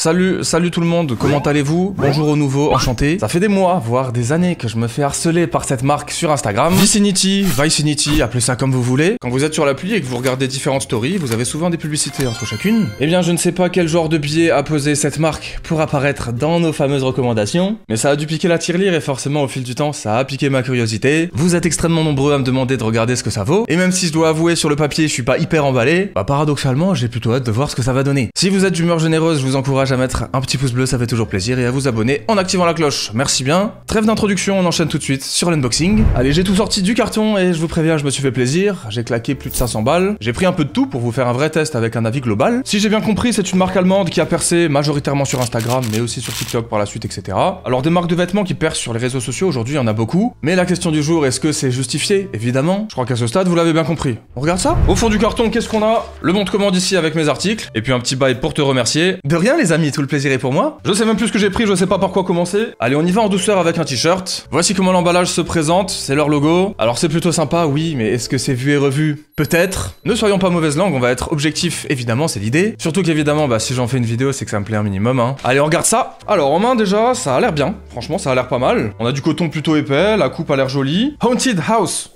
Salut, salut tout le monde, comment allez-vous Bonjour au nouveau, enchanté. Ça fait des mois, voire des années que je me fais harceler par cette marque sur Instagram. Vicinity, Vicinity, appelez ça comme vous voulez. Quand vous êtes sur l'appli et que vous regardez différentes stories, vous avez souvent des publicités entre chacune. Eh bien, je ne sais pas quel genre de biais a pesé cette marque pour apparaître dans nos fameuses recommandations, mais ça a dû piquer la tirelire et forcément au fil du temps, ça a piqué ma curiosité. Vous êtes extrêmement nombreux à me demander de regarder ce que ça vaut, et même si je dois avouer sur le papier je suis pas hyper emballé, bah paradoxalement j'ai plutôt hâte de voir ce que ça va donner. Si vous êtes d'humeur généreuse, je vous encourage à mettre un petit pouce bleu, ça fait toujours plaisir, et à vous abonner en activant la cloche. Merci bien. Trêve d'introduction, on enchaîne tout de suite sur l'unboxing. Allez, j'ai tout sorti du carton et je vous préviens, je me suis fait plaisir. J'ai claqué plus de 500 balles. J'ai pris un peu de tout pour vous faire un vrai test avec un avis global. Si j'ai bien compris, c'est une marque allemande qui a percé majoritairement sur Instagram, mais aussi sur TikTok par la suite, etc. Alors des marques de vêtements qui percent sur les réseaux sociaux aujourd'hui, il y en a beaucoup. Mais la question du jour, est-ce que c'est justifié Évidemment. Je crois qu'à ce stade, vous l'avez bien compris. On regarde ça Au fond du carton, qu'est-ce qu'on a Le bon de commande ici avec mes articles. Et puis un petit bail pour te remercier. De rien les tout le plaisir est pour moi. Je sais même plus ce que j'ai pris, je sais pas par quoi commencer. Allez, on y va en douceur avec un t-shirt. Voici comment l'emballage se présente, c'est leur logo. Alors c'est plutôt sympa, oui, mais est-ce que c'est vu et revu Peut-être. Ne soyons pas mauvaise langue, on va être objectif, évidemment, c'est l'idée. Surtout qu'évidemment, bah si j'en fais une vidéo, c'est que ça me plaît un minimum, hein. Allez, on regarde ça. Alors en main déjà, ça a l'air bien. Franchement, ça a l'air pas mal. On a du coton plutôt épais, la coupe a l'air jolie. Haunted House.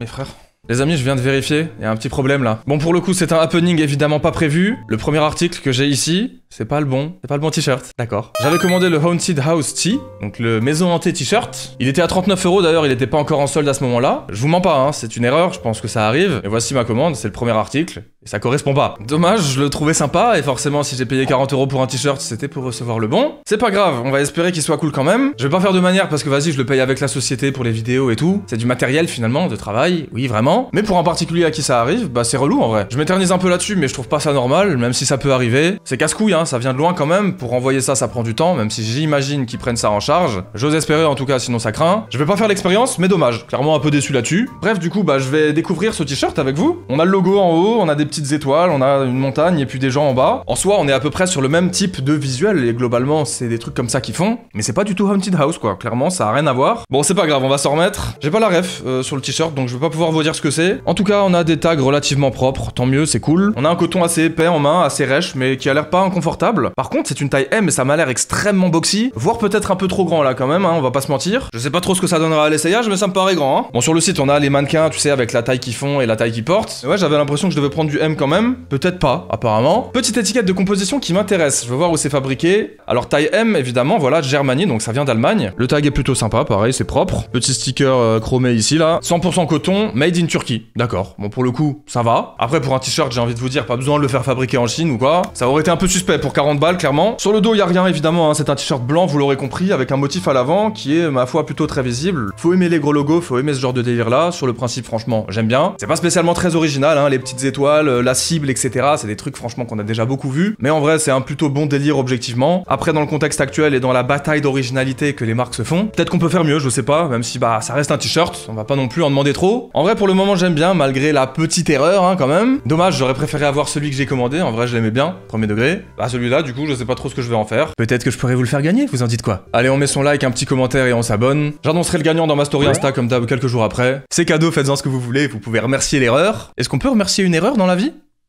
Mes frères. Les amis, je viens de vérifier, il y a un petit problème là. Bon, pour le coup, c'est un happening évidemment pas prévu. Le premier article que j'ai ici, c'est pas le bon, c'est pas le bon t-shirt. D'accord. J'avais commandé le Haunted House Tea, donc le maison hantée t-shirt. Il était à 39 euros d'ailleurs, il était pas encore en solde à ce moment-là. Je vous mens pas, hein, c'est une erreur, je pense que ça arrive. Et voici ma commande, c'est le premier article ça correspond pas. Dommage, je le trouvais sympa, et forcément, si j'ai payé 40 euros pour un t-shirt, c'était pour recevoir le bon. C'est pas grave, on va espérer qu'il soit cool quand même. Je vais pas faire de manière parce que vas-y, je le paye avec la société pour les vidéos et tout. C'est du matériel finalement, de travail, oui, vraiment. Mais pour un particulier à qui ça arrive, bah c'est relou en vrai. Je m'éternise un peu là-dessus, mais je trouve pas ça normal, même si ça peut arriver. C'est casse-couille, hein, ça vient de loin quand même. Pour envoyer ça, ça prend du temps, même si j'imagine qu'ils prennent ça en charge. J'ose espérer en tout cas, sinon ça craint. Je vais pas faire l'expérience, mais dommage. Clairement un peu déçu là-dessus. Bref, du coup, bah je vais découvrir ce t-shirt avec vous. On a le logo en haut, on a des petits étoiles, on a une montagne et puis des gens en bas. En soi, on est à peu près sur le même type de visuel et globalement, c'est des trucs comme ça qu'ils font. Mais c'est pas du tout Haunted House quoi, clairement, ça a rien à voir. Bon, c'est pas grave, on va s'en remettre. J'ai pas la ref euh, sur le t-shirt donc je vais pas pouvoir vous dire ce que c'est. En tout cas, on a des tags relativement propres, tant mieux, c'est cool. On a un coton assez épais en main, assez rêche mais qui a l'air pas inconfortable. Par contre, c'est une taille M et ça m'a l'air extrêmement boxy, voire peut-être un peu trop grand là quand même, hein, on va pas se mentir. Je sais pas trop ce que ça donnera à l'essayage mais ça me paraît grand. Hein. Bon, sur le site, on a les mannequins, tu sais, avec la taille qu'ils font et la taille qu'ils portent. ouais, j'avais l'impression que je devais prendre du quand même Peut-être pas, apparemment. Petite étiquette de composition qui m'intéresse, je veux voir où c'est fabriqué. Alors taille M, évidemment, voilà, Germanie, donc ça vient d'Allemagne. Le tag est plutôt sympa, pareil, c'est propre. Petit sticker euh, chromé ici, là. 100% coton, made in Turkey. D'accord, bon pour le coup, ça va. Après, pour un t-shirt, j'ai envie de vous dire, pas besoin de le faire fabriquer en Chine ou quoi. Ça aurait été un peu suspect pour 40 balles, clairement. Sur le dos, il y a rien, évidemment, hein. c'est un t-shirt blanc, vous l'aurez compris, avec un motif à l'avant qui est, ma foi, plutôt très visible. Faut aimer les gros logos, faut aimer ce genre de délire-là. Sur le principe, franchement, j'aime bien. C'est pas spécialement très original, hein, les petites étoiles, euh, la cible, etc. C'est des trucs franchement qu'on a déjà beaucoup vu. Mais en vrai, c'est un plutôt bon délire objectivement. Après, dans le contexte actuel et dans la bataille d'originalité que les marques se font, peut-être qu'on peut faire mieux, je sais pas, même si bah ça reste un t-shirt, on va pas non plus en demander trop. En vrai, pour le moment, j'aime bien, malgré la petite erreur hein, quand même. Dommage, j'aurais préféré avoir celui que j'ai commandé, en vrai, je l'aimais bien, premier degré. Bah celui-là, du coup, je sais pas trop ce que je vais en faire. Peut-être que je pourrais vous le faire gagner, vous en dites quoi Allez, on met son like, un petit commentaire et on s'abonne. J'annoncerai le gagnant dans ma story Insta comme d'hab quelques jours après. C'est cadeau, faites-en ce que vous voulez, vous pouvez remercier l'erreur. Est-ce qu'on peut remercier une erreur dans la vie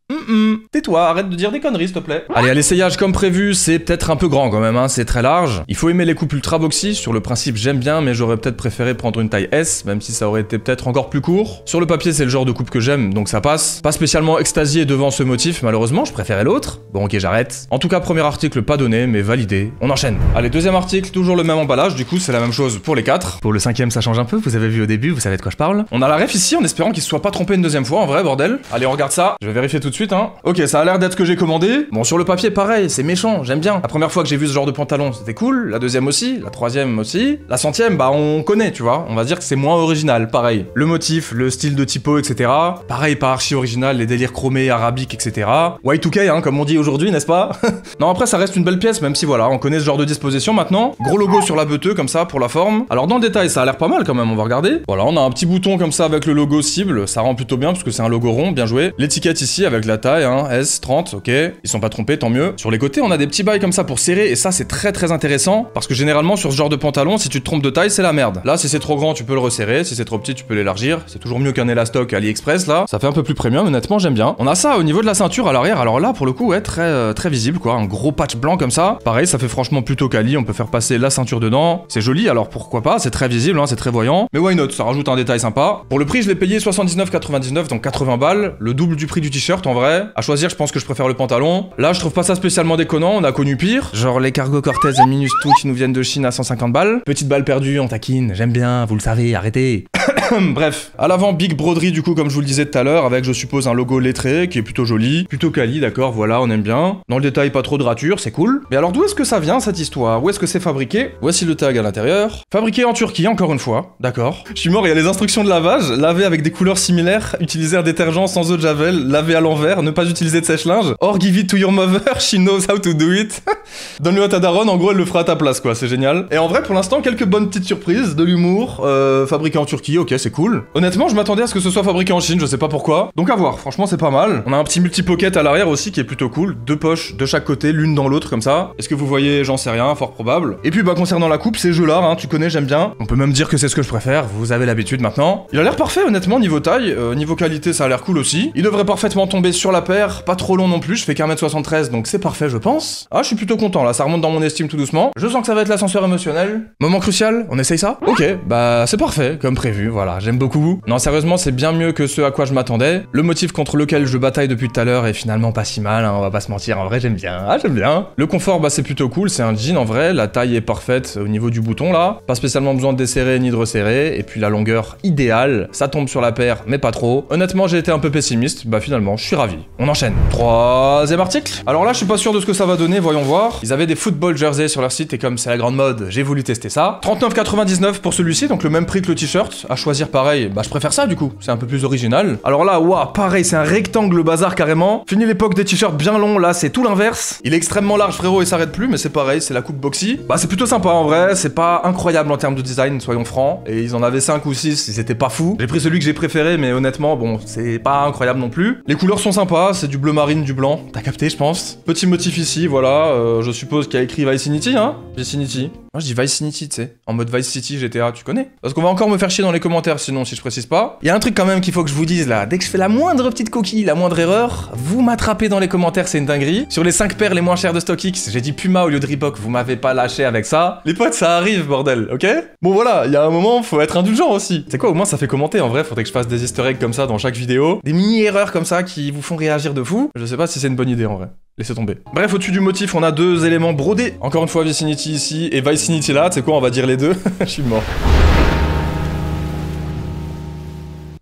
Mm Tais-toi, arrête de dire des conneries s'il te plaît. Allez, à l'essayage comme prévu, c'est peut-être un peu grand quand même, hein, c'est très large. Il faut aimer les coupes ultra boxy, sur le principe j'aime bien, mais j'aurais peut-être préféré prendre une taille S, même si ça aurait été peut-être encore plus court. Sur le papier, c'est le genre de coupe que j'aime, donc ça passe. Pas spécialement extasié devant ce motif, malheureusement, je préférais l'autre. Bon ok, j'arrête. En tout cas, premier article pas donné, mais validé. On enchaîne. Allez, deuxième article, toujours le même emballage, du coup c'est la même chose pour les quatre. Pour le cinquième, ça change un peu, vous avez vu au début, vous savez de quoi je parle. On a la ref ici en espérant qu'il soit pas trompé une deuxième fois, en vrai, bordel. Allez, regarde ça, je vais vérifier tout Hein. Ok, ça a l'air d'être ce que j'ai commandé. Bon, sur le papier, pareil, c'est méchant, j'aime bien. La première fois que j'ai vu ce genre de pantalon, c'était cool. La deuxième aussi, la troisième aussi. La centième, bah on connaît, tu vois. On va dire que c'est moins original, pareil. Le motif, le style de typo, etc. Pareil, pas archi original, les délires chromés, arabiques, etc. Y2K, hein, comme on dit aujourd'hui, n'est-ce pas Non, après, ça reste une belle pièce, même si voilà, on connaît ce genre de disposition maintenant. Gros logo sur la buteuse comme ça, pour la forme. Alors, dans le détail, ça a l'air pas mal quand même, on va regarder. Voilà, on a un petit bouton comme ça avec le logo cible, ça rend plutôt bien parce que c'est un logo rond, bien joué. L'étiquette ici avec la taille, hein, S, 30, ok. Ils sont pas trompés, tant mieux. Sur les côtés, on a des petits bails comme ça pour serrer, et ça, c'est très très intéressant, parce que généralement, sur ce genre de pantalon, si tu te trompes de taille, c'est la merde. Là, si c'est trop grand, tu peux le resserrer, si c'est trop petit, tu peux l'élargir. C'est toujours mieux qu'un élastoc AliExpress, là. Ça fait un peu plus premium, honnêtement, j'aime bien. On a ça au niveau de la ceinture à l'arrière, alors là, pour le coup, ouais, très, euh, très visible, quoi. Un gros patch blanc comme ça. Pareil, ça fait franchement plutôt quali, on peut faire passer la ceinture dedans. C'est joli, alors pourquoi pas, c'est très visible, hein, c'est très voyant. Mais why not, ça rajoute un détail sympa. Pour le prix, je l'ai payé 79,99, donc 80 balles, le double du prix du t-shirt à choisir, je pense que je préfère le pantalon. Là, je trouve pas ça spécialement déconnant, on a connu pire. Genre les Cargo Cortez et Minus Tout qui nous viennent de Chine à 150 balles. Petite balle perdue, en taquine, j'aime bien, vous le savez, arrêtez. Bref, à l'avant, big broderie du coup, comme je vous le disais tout à l'heure, avec je suppose un logo lettré qui est plutôt joli, plutôt quali, d'accord, voilà, on aime bien. Dans le détail, pas trop de ratures, c'est cool. Mais alors d'où est-ce que ça vient cette histoire Où est-ce que c'est fabriqué Voici le tag à l'intérieur. Fabriqué en Turquie, encore une fois, d'accord. Je suis mort, il y a les instructions de lavage, laver avec des couleurs similaires, utiliser un détergent sans eau de javel, laver à l'envers, ne pas utiliser de sèche-linge, or give it to your mother, she knows how to do it. Donne-le à ta daronne, en gros elle le fera à ta place quoi, c'est génial. Et en vrai pour l'instant quelques bonnes petites surprises, de l'humour, euh, fabriqué en Turquie, ok c'est cool. Honnêtement, je m'attendais à ce que ce soit fabriqué en Chine, je sais pas pourquoi. Donc à voir, franchement, c'est pas mal. On a un petit multi-pocket à l'arrière aussi qui est plutôt cool. Deux poches de chaque côté, l'une dans l'autre, comme ça. Est-ce que vous voyez J'en sais rien, fort probable. Et puis, bah, concernant la coupe, c'est jeux hein, tu connais, j'aime bien. On peut même dire que c'est ce que je préfère, vous avez l'habitude maintenant. Il a l'air parfait, honnêtement, niveau taille. Euh, niveau qualité, ça a l'air cool aussi. Il devrait parfaitement tomber sur la paire, pas trop long non plus, je fais qu'un mètre 73 donc c'est parfait, je pense. Ah, je suis plutôt content, là, ça remonte dans mon estime tout doucement. Je sens que ça va être l'ascenseur émotionnel. Moment crucial, on essaye ça Ok, bah, c'est parfait, comme prévu, voilà j'aime beaucoup. vous Non, sérieusement, c'est bien mieux que ce à quoi je m'attendais. Le motif contre lequel je bataille depuis tout à l'heure est finalement pas si mal, hein, on va pas se mentir, en vrai j'aime bien, ah j'aime bien. Le confort, bah c'est plutôt cool, c'est un jean en vrai, la taille est parfaite au niveau du bouton là, pas spécialement besoin de desserrer ni de resserrer, et puis la longueur idéale, ça tombe sur la paire, mais pas trop. Honnêtement, j'ai été un peu pessimiste, bah finalement, je suis ravi. On enchaîne. Troisième article. Alors là, je suis pas sûr de ce que ça va donner, voyons voir. Ils avaient des football jerseys sur leur site, et comme c'est la grande mode, j'ai voulu tester ça. 39,99 pour celui-ci, donc le même prix que le t-shirt, à choisir pareil, bah je préfère ça du coup, c'est un peu plus original. Alors là, waouh, pareil, c'est un rectangle bazar carrément. Fini l'époque des t-shirts bien longs, là c'est tout l'inverse. Il est extrêmement large frérot et s'arrête plus, mais c'est pareil, c'est la coupe boxy. Bah c'est plutôt sympa en vrai, c'est pas incroyable en termes de design, soyons francs. Et ils en avaient 5 ou 6, ils étaient pas fous. J'ai pris celui que j'ai préféré, mais honnêtement, bon, c'est pas incroyable non plus. Les couleurs sont sympas, c'est du bleu marine, du blanc, t'as capté je pense. Petit motif ici, voilà, euh, je suppose qu'il a écrit Vicinity, hein Vicinity, moi je dis Vice City, tu sais. En mode Vice City, GTA, tu connais. Parce qu'on va encore me faire chier dans les commentaires sinon si je précise pas. Il y a un truc quand même qu'il faut que je vous dise là. Dès que je fais la moindre petite coquille, la moindre erreur, vous m'attrapez dans les commentaires, c'est une dinguerie. Sur les 5 paires les moins chères de StockX, j'ai dit Puma au lieu de Reebok, vous m'avez pas lâché avec ça. Les potes, ça arrive, bordel, ok Bon voilà, il y a un moment, faut être indulgent aussi. C'est quoi, au moins ça fait commenter en vrai, faudrait que je fasse des easter eggs comme ça dans chaque vidéo. Des mini-erreurs comme ça qui vous font réagir de fou. Je sais pas si c'est une bonne idée en vrai. Laissez tomber. Bref, au-dessus du motif, on a deux éléments brodés. Encore une fois, Vicinity ici et Vicinity là. Tu sais quoi, on va dire les deux. Je suis mort.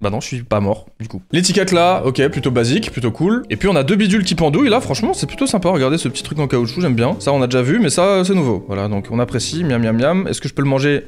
Bah non, je suis pas mort, du coup. L'étiquette là, ok, plutôt basique, plutôt cool. Et puis on a deux bidules qui pendouillent, là, franchement, c'est plutôt sympa. Regardez ce petit truc en caoutchouc, j'aime bien. Ça, on a déjà vu, mais ça, c'est nouveau. Voilà, donc on apprécie, miam miam miam. Est-ce que je peux le manger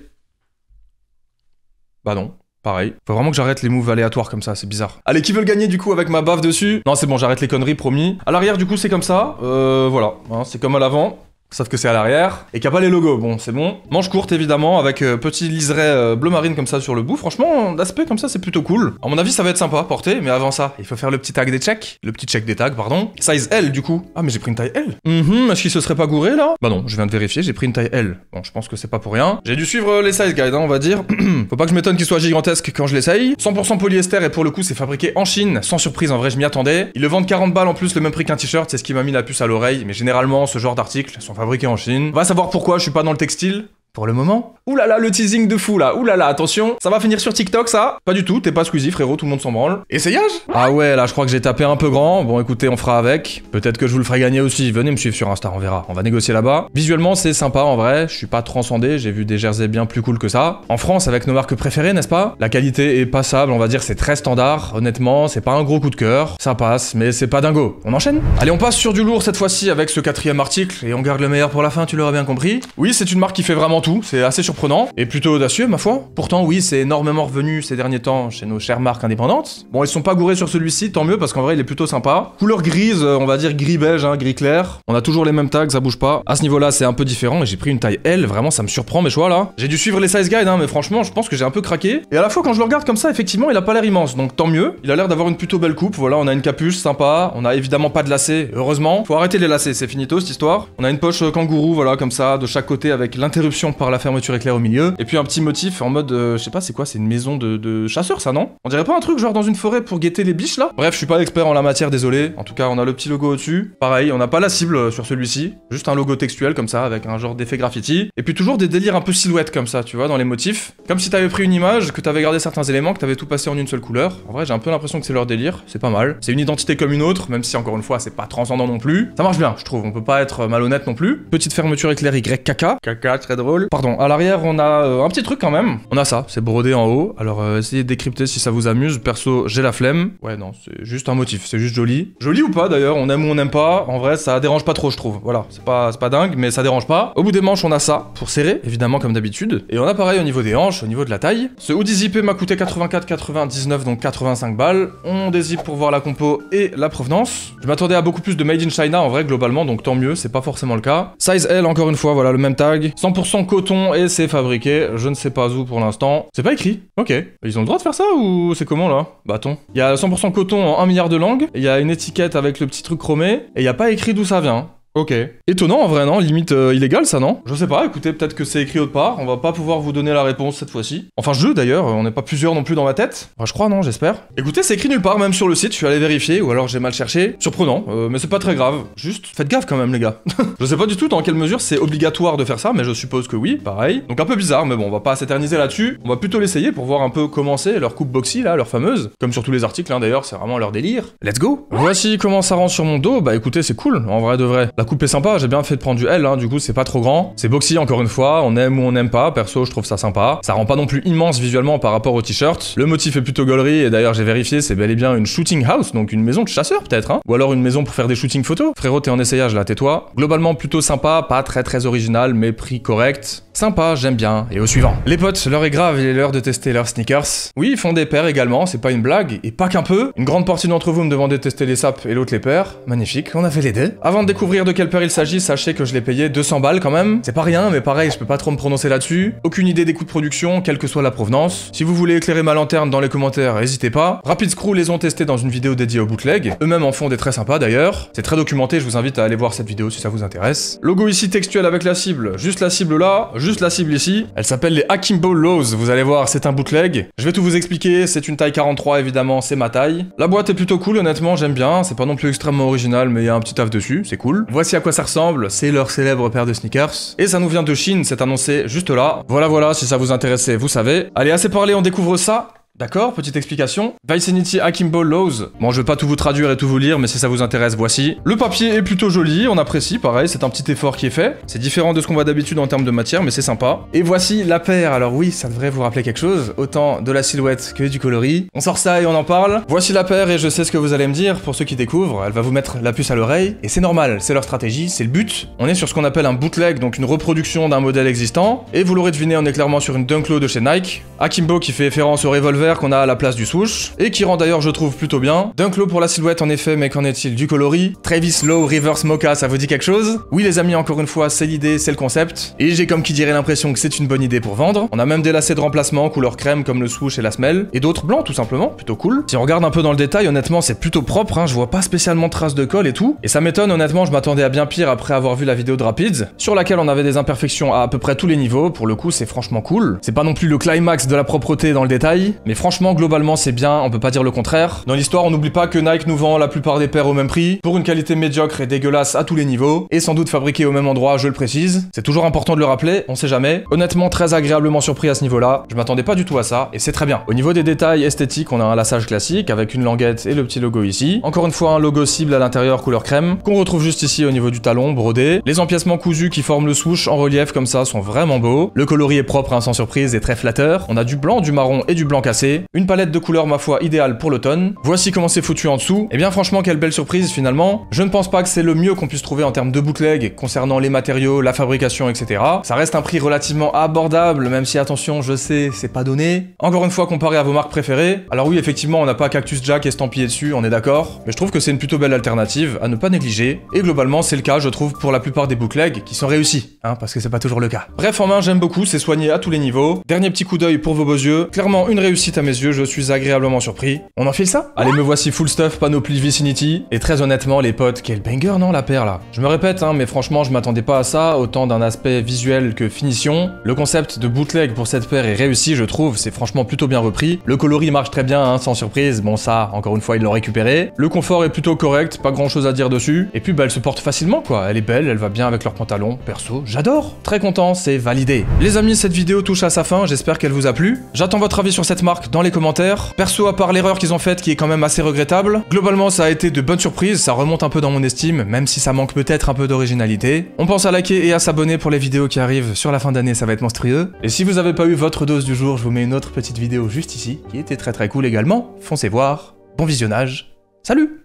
Bah non. Pareil. Faut vraiment que j'arrête les moves aléatoires comme ça, c'est bizarre. Allez, qui veut le gagner du coup avec ma baffe dessus Non, c'est bon, j'arrête les conneries, promis. À l'arrière, du coup, c'est comme ça. Euh, voilà. Hein, c'est comme à l'avant. Sauf que c'est à l'arrière et qu'il n'y a pas les logos. Bon, c'est bon. Manche courte, évidemment, avec euh, petit liseré euh, bleu marine comme ça sur le bout. Franchement, l'aspect comme ça, c'est plutôt cool. À mon avis, ça va être sympa à porter, mais avant ça, il faut faire le petit tag des checks. Le petit check des tags, pardon. Size L, du coup. Ah, mais j'ai pris une taille L. Mm-hmm, est-ce qu'il se serait pas gouré là Bah non, je viens de vérifier, j'ai pris une taille L. Bon, je pense que c'est pas pour rien. J'ai dû suivre euh, les size guides, hein, on va dire. faut pas que je m'étonne qu'il soit gigantesque quand je l'essaye. 100% polyester et pour le coup, c'est fabriqué en Chine. Sans surprise, en vrai, je m'y attendais. Ils le vendent 40 balles en plus, le même prix qu'un t-shirt, c'est ce qui m'a mis la puce à l'oreille. Mais généralement, ce genre d'article Fabriqué en Chine. va savoir pourquoi je suis pas dans le textile pour le moment. Oulala, le teasing de fou là, oulala, attention, ça va finir sur TikTok ça Pas du tout, t'es pas Squeezie frérot, tout le monde s'en branle. Essayage Ah ouais, là je crois que j'ai tapé un peu grand, bon écoutez, on fera avec. Peut-être que je vous le ferai gagner aussi, venez me suivre sur Insta, on verra, on va négocier là-bas. Visuellement c'est sympa en vrai, je suis pas transcendé, j'ai vu des jerseys bien plus cool que ça. En France, avec nos marques préférées, n'est-ce pas La qualité est passable, on va dire c'est très standard, honnêtement, c'est pas un gros coup de cœur, ça passe, mais c'est pas dingo. On enchaîne Allez, on passe sur du lourd cette fois-ci avec ce quatrième article, et on garde le meilleur pour la fin, tu l'auras bien compris. Oui, c'est une marque qui fait vraiment c'est assez surprenant et plutôt audacieux, ma foi. Pourtant, oui, c'est énormément revenu ces derniers temps chez nos chères marques indépendantes. Bon, ils sont pas gourés sur celui-ci, tant mieux, parce qu'en vrai, il est plutôt sympa. Couleur grise, euh, on va dire gris beige, hein, gris clair. On a toujours les mêmes tags, ça bouge pas. À ce niveau-là, c'est un peu différent et j'ai pris une taille L, vraiment, ça me surprend mes choix là. J'ai dû suivre les size guides, hein, mais franchement, je pense que j'ai un peu craqué. Et à la fois, quand je le regarde comme ça, effectivement, il a pas l'air immense, donc tant mieux. Il a l'air d'avoir une plutôt belle coupe, voilà, on a une capuche sympa, on a évidemment pas de lacets, heureusement. Faut arrêter les lacets, c'est finito cette histoire. On a une poche euh, kangourou, voilà, comme ça, de chaque côté avec l'interruption par la fermeture éclair au milieu. Et puis un petit motif en mode, euh, je sais pas, c'est quoi, c'est une maison de, de chasseurs ça, non On dirait pas un truc genre dans une forêt pour guetter les biches là Bref, je suis pas expert en la matière, désolé. En tout cas, on a le petit logo au-dessus. Pareil, on n'a pas la cible sur celui-ci. Juste un logo textuel comme ça, avec un genre d'effet graffiti. Et puis toujours des délires un peu silhouette comme ça, tu vois, dans les motifs. Comme si t'avais pris une image, que t'avais gardé certains éléments, que t'avais tout passé en une seule couleur. En vrai, j'ai un peu l'impression que c'est leur délire. C'est pas mal. C'est une identité comme une autre, même si encore une fois, c'est pas transcendant non plus. Ça marche bien, je trouve. On peut pas être malhonnête non plus. Petite fermeture éclair caca Caca, très drôle. Pardon, à l'arrière, on a euh, un petit truc quand même. On a ça, c'est brodé en haut. Alors, euh, essayez de décrypter si ça vous amuse. Perso, j'ai la flemme. Ouais, non, c'est juste un motif, c'est juste joli. Joli ou pas d'ailleurs, on aime ou on n'aime pas. En vrai, ça dérange pas trop, je trouve. Voilà, c'est pas, pas dingue, mais ça dérange pas. Au bout des manches, on a ça pour serrer, évidemment, comme d'habitude. Et on a pareil au niveau des hanches, au niveau de la taille. Ce hoodie zippé m'a coûté 84,99 donc 85 balles. On dézippe pour voir la compo et la provenance. Je m'attendais à beaucoup plus de Made in China en vrai, globalement, donc tant mieux, c'est pas forcément le cas. Size L, encore une fois, voilà le même tag. 100% coton et c'est fabriqué, je ne sais pas où pour l'instant. C'est pas écrit Ok. Ils ont le droit de faire ça ou c'est comment là Bâton. Bah, il y a 100% coton en 1 milliard de langues, il y a une étiquette avec le petit truc chromé, et il n'y a pas écrit d'où ça vient. Ok. Étonnant en vrai, non Limite illégale euh, illégal ça, non Je sais pas, écoutez, peut-être que c'est écrit autre part, on va pas pouvoir vous donner la réponse cette fois-ci. Enfin, je d'ailleurs, on n'est pas plusieurs non plus dans ma tête. je crois, non, j'espère. Écoutez, c'est écrit nulle part, même sur le site, je suis allé vérifier, ou alors j'ai mal cherché. Surprenant, euh, mais c'est pas très grave. Juste, faites gaffe quand même, les gars. je sais pas du tout dans quelle mesure c'est obligatoire de faire ça, mais je suppose que oui, pareil. Donc un peu bizarre, mais bon, on va pas s'éterniser là-dessus. On va plutôt l'essayer pour voir un peu comment c'est leur coupe boxy, là, leur fameuse. Comme sur tous les articles, hein, d'ailleurs, c'est vraiment leur délire. Let's go Voici comment ça rend sur mon dos, bah écoutez, c'est cool, en vrai de vrai coupe est sympa, j'ai bien fait de prendre du L, hein, du coup c'est pas trop grand. C'est boxy encore une fois, on aime ou on n'aime pas, perso je trouve ça sympa. Ça rend pas non plus immense visuellement par rapport au t-shirt. Le motif est plutôt gaulerie et d'ailleurs j'ai vérifié, c'est bel et bien une shooting house, donc une maison de chasseurs peut-être, hein. ou alors une maison pour faire des shootings photos. Frérot t'es en essayage là, tais-toi. Globalement plutôt sympa, pas très très original, mais prix correct. Sympa, j'aime bien, et au suivant. Les potes, l'heure est grave, il est l'heure de tester leurs sneakers. Oui, ils font des paires également, c'est pas une blague, et pas qu'un peu. Une grande partie d'entre vous me demandait de tester les saps et l'autre les paires. Magnifique, on a fait les deux. Avant de découvrir de quel paire il s'agit, sachez que je l'ai payé 200 balles quand même. C'est pas rien, mais pareil, je peux pas trop me prononcer là-dessus. Aucune idée des coûts de production, quelle que soit la provenance. Si vous voulez éclairer ma lanterne dans les commentaires, n'hésitez pas. Rapid Screw les ont testés dans une vidéo dédiée au bootleg. Eux-mêmes en font des très sympas d'ailleurs. C'est très documenté, je vous invite à aller voir cette vidéo si ça vous intéresse. Logo ici textuel avec la cible, juste la cible là, juste la cible ici. Elle s'appelle les Ball laws vous allez voir, c'est un bootleg. Je vais tout vous expliquer, c'est une taille 43 évidemment, c'est ma taille. La boîte est plutôt cool, honnêtement, j'aime bien. C'est pas non plus extrêmement original, mais il y a un petit taf dessus, c'est cool voici à quoi ça ressemble, c'est leur célèbre paire de sneakers. Et ça nous vient de Chine, c'est annoncé juste là. Voilà, voilà, si ça vous intéressait, vous savez. Allez, assez parlé, on découvre ça. D'accord, petite explication. Vicinity Akimbo Laws. Bon, je vais pas tout vous traduire et tout vous lire, mais si ça vous intéresse, voici. Le papier est plutôt joli, on apprécie, pareil, c'est un petit effort qui est fait. C'est différent de ce qu'on voit d'habitude en termes de matière, mais c'est sympa. Et voici la paire. Alors oui, ça devrait vous rappeler quelque chose, autant de la silhouette que du coloris. On sort ça et on en parle. Voici la paire et je sais ce que vous allez me dire, pour ceux qui découvrent, elle va vous mettre la puce à l'oreille, et c'est normal, c'est leur stratégie, c'est le but. On est sur ce qu'on appelle un bootleg, donc une reproduction d'un modèle existant, et vous l'aurez deviné, on est clairement sur une Dunk de chez Nike. Akimbo qui fait référence au revolver qu'on a à la place du souche et qui rend d'ailleurs, je trouve, plutôt bien. clos pour la silhouette en effet, mais qu'en est-il du coloris Travis Low, Reverse Mocha, ça vous dit quelque chose Oui les amis, encore une fois, c'est l'idée, c'est le concept, et j'ai comme qui dirait l'impression que c'est une bonne idée pour vendre. On a même des lacets de remplacement, couleur crème comme le souche et la semelle, et d'autres blancs tout simplement, plutôt cool. Si on regarde un peu dans le détail, honnêtement, c'est plutôt propre, hein. je vois pas spécialement de traces de colle et tout, et ça m'étonne honnêtement, je m'attendais à bien pire après avoir vu la vidéo de Rapids, sur laquelle on avait des imperfections à à peu près tous les niveaux, pour le coup c'est franchement cool. C'est pas non plus le climax de la propreté dans le détail, mais franchement, globalement, c'est bien, on peut pas dire le contraire. Dans l'histoire, on n'oublie pas que Nike nous vend la plupart des paires au même prix, pour une qualité médiocre et dégueulasse à tous les niveaux, et sans doute fabriquée au même endroit, je le précise. C'est toujours important de le rappeler, on sait jamais. Honnêtement, très agréablement surpris à ce niveau-là, je m'attendais pas du tout à ça, et c'est très bien. Au niveau des détails esthétiques, on a un lassage classique, avec une languette et le petit logo ici. Encore une fois, un logo cible à l'intérieur couleur crème, qu'on retrouve juste ici au niveau du talon, brodé. Les empiècements cousus qui forment le souche en relief comme ça sont vraiment beaux. Le coloris est propre, hein, sans surprise, et très flatteur. On a du blanc, du marron et du blanc cassé une palette de couleurs ma foi idéale pour l'automne. Voici comment c'est foutu en dessous. Et eh bien franchement, quelle belle surprise finalement. Je ne pense pas que c'est le mieux qu'on puisse trouver en termes de bootleg concernant les matériaux, la fabrication, etc. Ça reste un prix relativement abordable, même si attention, je sais, c'est pas donné. Encore une fois, comparé à vos marques préférées. Alors oui, effectivement, on n'a pas Cactus Jack estampillé dessus, on est d'accord. Mais je trouve que c'est une plutôt belle alternative à ne pas négliger. Et globalement, c'est le cas, je trouve, pour la plupart des bootlegs qui sont réussis, hein, parce que c'est pas toujours le cas. Bref, en main, j'aime beaucoup, c'est soigné à tous les niveaux. Dernier petit coup d'œil pour vos beaux yeux. Clairement, une réussite à mes yeux, je suis agréablement surpris. On enfile ça Allez, me voici full stuff, panoplie Vicinity. Et très honnêtement, les potes, quel banger, non, la paire, là Je me répète, hein, mais franchement, je m'attendais pas à ça, autant d'un aspect visuel que finition. Le concept de bootleg pour cette paire est réussi, je trouve, c'est franchement plutôt bien repris. Le coloris marche très bien, hein, sans surprise, bon ça, encore une fois, ils l'ont récupéré. Le confort est plutôt correct, pas grand chose à dire dessus. Et puis, bah, elle se porte facilement, quoi. Elle est belle, elle va bien avec leurs pantalons, perso, j'adore Très content, c'est validé. Les amis, cette vidéo touche à sa fin, j'espère qu'elle vous a plu. J'attends votre avis sur cette marque dans les commentaires. Perso, à part l'erreur qu'ils ont faite qui est quand même assez regrettable, globalement ça a été de bonnes surprises, ça remonte un peu dans mon estime, même si ça manque peut-être un peu d'originalité. On pense à liker et à s'abonner pour les vidéos qui arrivent sur la fin d'année, ça va être monstrueux. Et si vous n'avez pas eu votre dose du jour, je vous mets une autre petite vidéo juste ici, qui était très très cool également, foncez voir, bon visionnage, salut